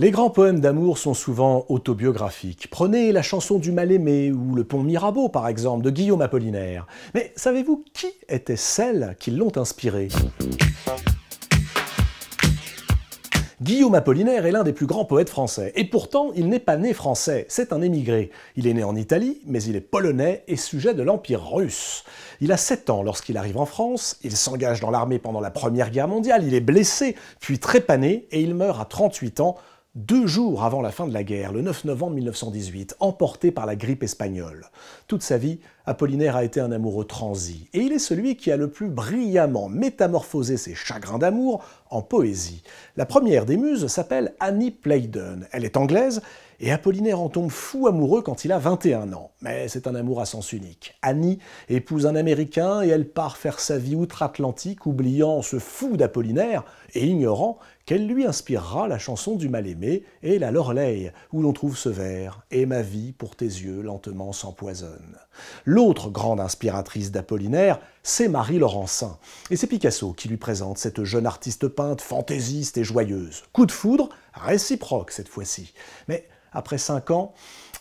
Les grands poèmes d'amour sont souvent autobiographiques. Prenez la chanson du mal-aimé ou le pont Mirabeau, par exemple, de Guillaume Apollinaire. Mais savez-vous qui étaient celles qui l'ont inspiré Guillaume Apollinaire est l'un des plus grands poètes français, et pourtant il n'est pas né français, c'est un émigré. Il est né en Italie, mais il est polonais et sujet de l'Empire russe. Il a 7 ans lorsqu'il arrive en France, il s'engage dans l'armée pendant la Première Guerre mondiale, il est blessé, puis trépané, et il meurt à 38 ans deux jours avant la fin de la guerre, le 9 novembre 1918, emporté par la grippe espagnole. Toute sa vie, Apollinaire a été un amoureux transi, et il est celui qui a le plus brillamment métamorphosé ses chagrins d'amour en poésie. La première des muses s'appelle Annie Playden. Elle est anglaise et Apollinaire en tombe fou amoureux quand il a 21 ans. Mais c'est un amour à sens unique. Annie épouse un Américain et elle part faire sa vie outre-Atlantique, oubliant ce fou d'Apollinaire et ignorant qu'elle lui inspirera la chanson du mal-aimé et la Loreley, où l'on trouve ce vers « Et ma vie pour tes yeux lentement s'empoisonne ». L'autre grande inspiratrice d'Apollinaire, c'est Marie Laurencin. Et c'est Picasso qui lui présente cette jeune artiste peinte fantaisiste et joyeuse. Coup de foudre, réciproque cette fois-ci. Mais après cinq ans,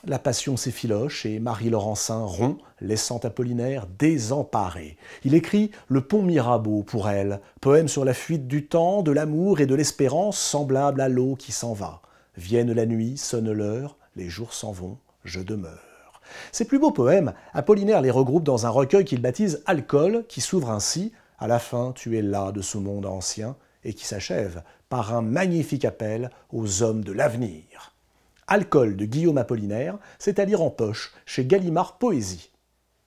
la passion s'effiloche et Marie-Laurencin rompt, laissant Apollinaire désemparé. Il écrit Le Pont Mirabeau pour elle, poème sur la fuite du temps, de l'amour et de l'espérance, semblable à l'eau qui s'en va. Vienne la nuit, sonne l'heure, les jours s'en vont, je demeure. Ses plus beaux poèmes, Apollinaire les regroupe dans un recueil qu'il baptise Alcool, qui s'ouvre ainsi À la fin, tu es là de ce monde ancien, et qui s'achève par un magnifique appel aux hommes de l'avenir. Alcool de Guillaume Apollinaire, c'est à lire en poche chez Gallimard Poésie.